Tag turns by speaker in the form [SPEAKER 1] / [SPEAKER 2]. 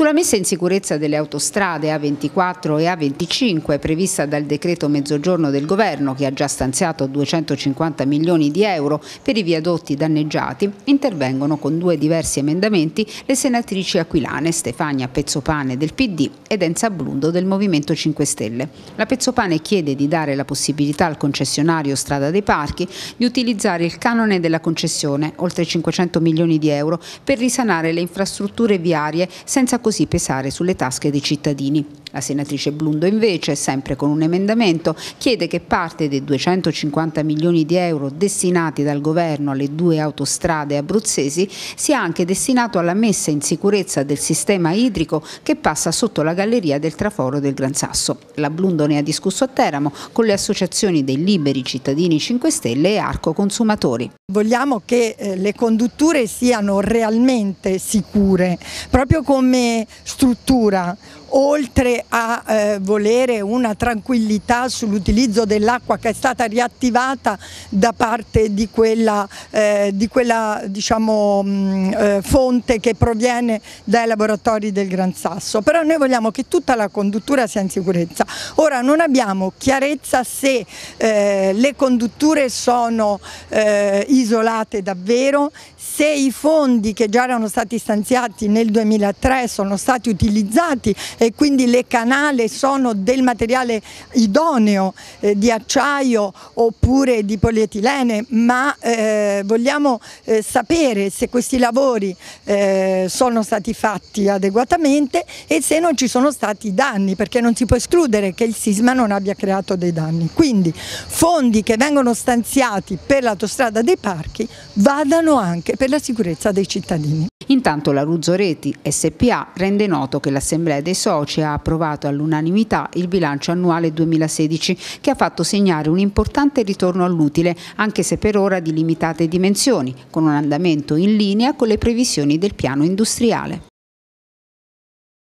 [SPEAKER 1] Sulla messa in sicurezza delle autostrade A24 e A25 prevista dal decreto mezzogiorno del governo che ha già stanziato 250 milioni di euro per i viadotti danneggiati, intervengono con due diversi emendamenti le senatrici aquilane Stefania Pezzopane del PD ed Enza Blundo del Movimento 5 Stelle. La Pezzopane chiede di dare la possibilità al concessionario Strada dei Parchi di utilizzare il canone della concessione, oltre 500 milioni di euro, per risanare le infrastrutture viarie senza costruire così pesare sulle tasche dei cittadini. La senatrice Blundo invece, sempre con un emendamento, chiede che parte dei 250 milioni di euro destinati dal governo alle due autostrade abruzzesi sia anche destinato alla messa in sicurezza del sistema idrico che passa sotto la galleria del traforo del Gran Sasso. La Blundo ne ha discusso a Teramo con le associazioni dei liberi cittadini 5 Stelle e
[SPEAKER 2] Arco Consumatori. Vogliamo che eh, le condutture siano realmente sicure, proprio come struttura, oltre a eh, volere una tranquillità sull'utilizzo dell'acqua che è stata riattivata da parte di quella, eh, di quella diciamo, mh, mm, eh, fonte che proviene dai laboratori del Gran Sasso, però noi vogliamo che tutta la conduttura sia in sicurezza. Ora non abbiamo chiarezza se eh, le condutture sono eh, isolate davvero, se i fondi che già erano stati stanziati nel 2003 sono stati utilizzati e quindi le canale sono del materiale idoneo eh, di acciaio oppure di polietilene, ma eh, vogliamo eh, sapere se questi lavori eh, sono stati fatti adeguatamente e se non ci sono stati danni, perché non si può escludere che il sisma non abbia creato dei danni. Quindi fondi che vengono stanziati per l'autostrada dei parchi vadano anche per la sicurezza dei cittadini. Intanto
[SPEAKER 1] la Ruzzo Reti SPA rende noto che l'Assemblea dei Soci ha approvato all'unanimità il bilancio annuale 2016 che ha fatto segnare un importante ritorno all'utile anche se per ora di limitate dimensioni con un andamento in linea con le previsioni del piano industriale.